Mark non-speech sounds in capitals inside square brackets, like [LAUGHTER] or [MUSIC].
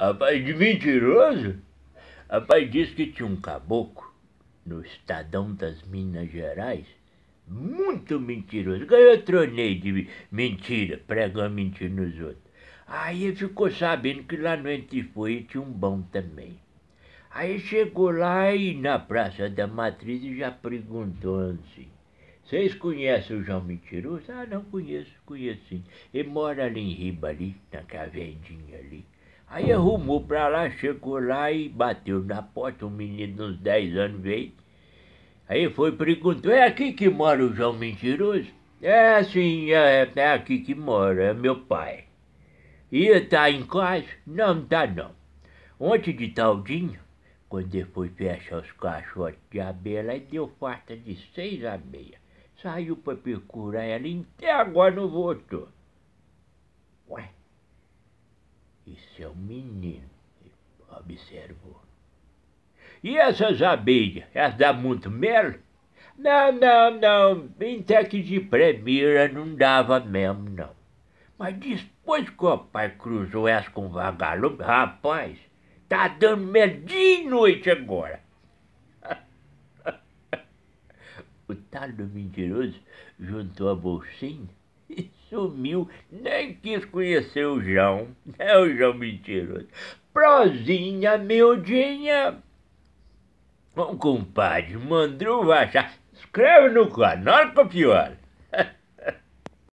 Rapaz, de mentiroso. Rapaz, disse que tinha um caboclo no Estadão das Minas Gerais. Muito mentiroso. Ganhou tronei de mentira, pregando mentira nos outros. Aí ele ficou sabendo que lá no foi tinha um bom também. Aí chegou lá e na Praça da Matriz e já perguntou assim. Vocês conhecem o João Mentiroso? Ah, não conheço, conheço sim. Ele mora ali em Riba, ali, na cavendinha ali. Aí arrumou pra lá, chegou lá e bateu na porta, um menino de uns 10 anos veio. Aí foi perguntou, é aqui que mora o João Mentiroso? É sim, é, é aqui que mora, é meu pai. E tá em casa? Não, não tá não. Ontem de taldinho, quando ele foi fechar os caixotes de abelha, aí deu farta de seis a meia. Saiu pra procurar ela e até agora não voltou. Ué? Isso é um menino, observou. E essas abelhas, elas dão muito mel? Não, não, não, até que de primeira não dava mesmo, não. Mas depois que o pai cruzou elas com vagalume, rapaz, tá dando mel de noite agora. [LAUGHS] o tal do mentiroso juntou a bolsinha e [LAUGHS] sumiu, nem quis conhecer o João. [LAUGHS] É o João mentiroso. Prozinha, miudinha. Bom, compadre, mandou achar. Escreve no canal [LAUGHS] não